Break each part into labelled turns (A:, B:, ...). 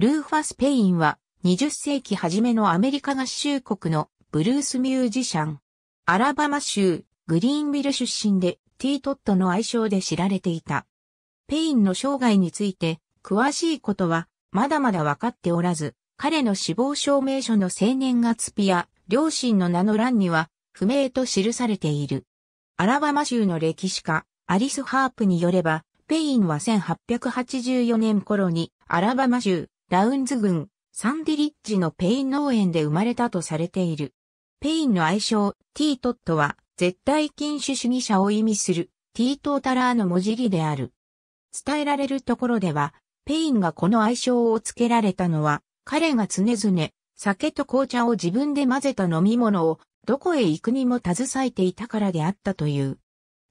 A: ルーファス・ペインは20世紀初めのアメリカ合衆国のブルースミュージシャン。アラバマ州グリーンビル出身でティートットの愛称で知られていた。ペインの生涯について詳しいことはまだまだわかっておらず、彼の死亡証明書の青年月ピア、両親の名の欄には不明と記されている。アラバマ州の歴史家、アリス・ハープによれば、ペインは1884年頃にアラバマ州ラウンズ郡、サンディリッジのペイン農園で生まれたとされている。ペインの愛称、ティートットは、絶対禁酒主義者を意味する、ティートータラーの文字りである。伝えられるところでは、ペインがこの愛称を付けられたのは、彼が常々、酒と紅茶を自分で混ぜた飲み物を、どこへ行くにも携えていたからであったという。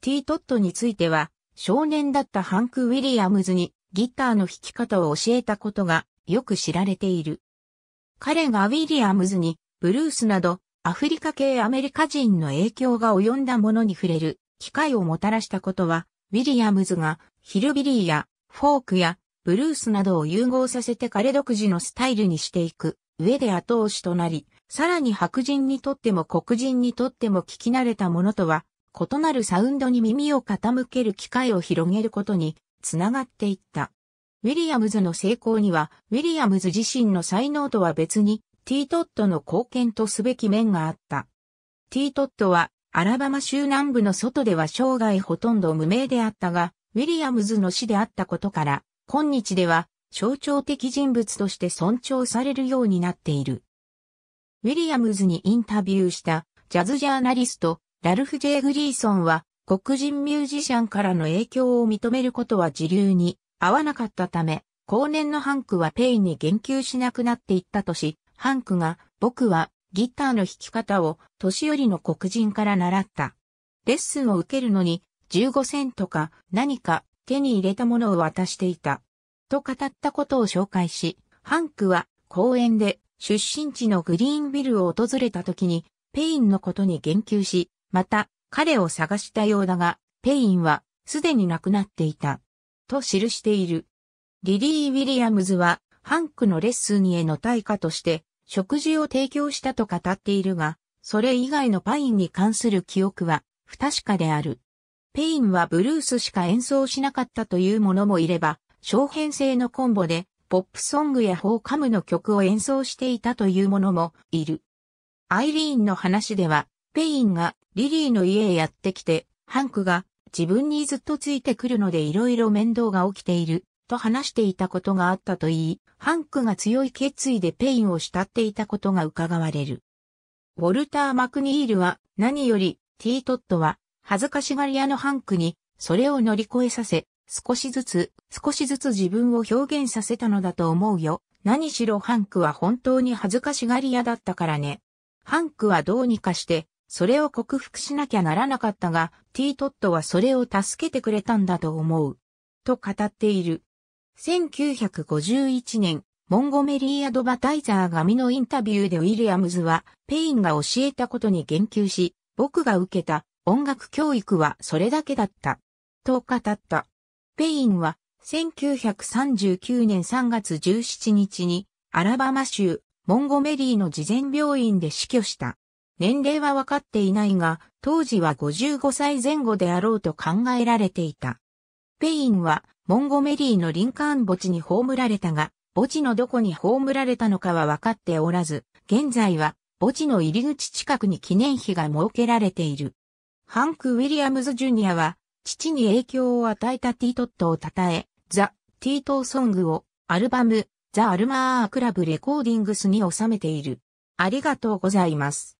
A: ティートットについては、少年だったハンク・ウィリアムズにギターの弾き方を教えたことがよく知られている。彼がウィリアムズに、ブルースなど、アフリカ系アメリカ人の影響が及んだものに触れる機会をもたらしたことは、ウィリアムズがヒルビリーやフォークやブルースなどを融合させて彼独自のスタイルにしていく上で後押しとなり、さらに白人にとっても黒人にとっても聞き慣れたものとは異なるサウンドに耳を傾ける機会を広げることにつながっていった。ウィリアムズの成功には、ウィリアムズ自身の才能とは別に、ティートットの貢献とすべき面があった。ティートットは、アラバマ州南部の外では生涯ほとんど無名であったが、ウィリアムズの死であったことから、今日では象徴的人物として尊重されるようになっている。ウィリアムズにインタビューしたジャズジャーナリスト、ラルフ・ジェイ・グリーソンは、黒人ミュージシャンからの影響を認めることは自流に合わなかったため、後年のハンクはペイに言及しなくなっていったとし、ハンクが、僕はギターの弾き方を年寄りの黒人から習った。レッスンを受けるのに15セントか何か手に入れたものを渡していた。と語ったことを紹介し、ハンクは公園で出身地のグリーンビルを訪れた時にペインのことに言及し、また彼を探したようだが、ペインはすでに亡くなっていた。と記している。リリー・ウィリアムズは、ハンクのレッスンへの対価として、食事を提供したと語っているが、それ以外のパインに関する記憶は不確かである。ペインはブルースしか演奏しなかったという者もいれば、小編成のコンボで、ポップソングやフォーカムの曲を演奏していたという者もいる。アイリーンの話では、ペインがリリーの家へやってきて、ハンクが自分にずっとついてくるので色々面倒が起きている、と話していたことがあったと言い、ハンクが強い決意でペインを慕っていたことが伺われる。ウォルター・マクニールは、何より、ティートットは、恥ずかしがり屋のハンクに、それを乗り越えさせ、少しずつ、少しずつ自分を表現させたのだと思うよ。何しろハンクは本当に恥ずかしがり屋だったからね。ハンクはどうにかして、それを克服しなきゃならなかったが、ティートットはそれを助けてくれたんだと思う。と語っている。1951年、モンゴメリー・アドバタイザー紙のインタビューでウィリアムズは、ペインが教えたことに言及し、僕が受けた音楽教育はそれだけだった。と語った。ペインは、1939年3月17日に、アラバマ州、モンゴメリーの事前病院で死去した。年齢は分かっていないが、当時は55歳前後であろうと考えられていた。ペインは、モンゴメリーのリンカーン墓地に葬られたが、墓地のどこに葬られたのかは分かっておらず、現在は墓地の入り口近くに記念碑が設けられている。ハンク・ウィリアムズ・ジュニアは、父に影響を与えたティートットを称え、ザ・ティートーソングをアルバム、ザ・アルマー・クラブ・レコーディングスに収めている。ありがとうございます。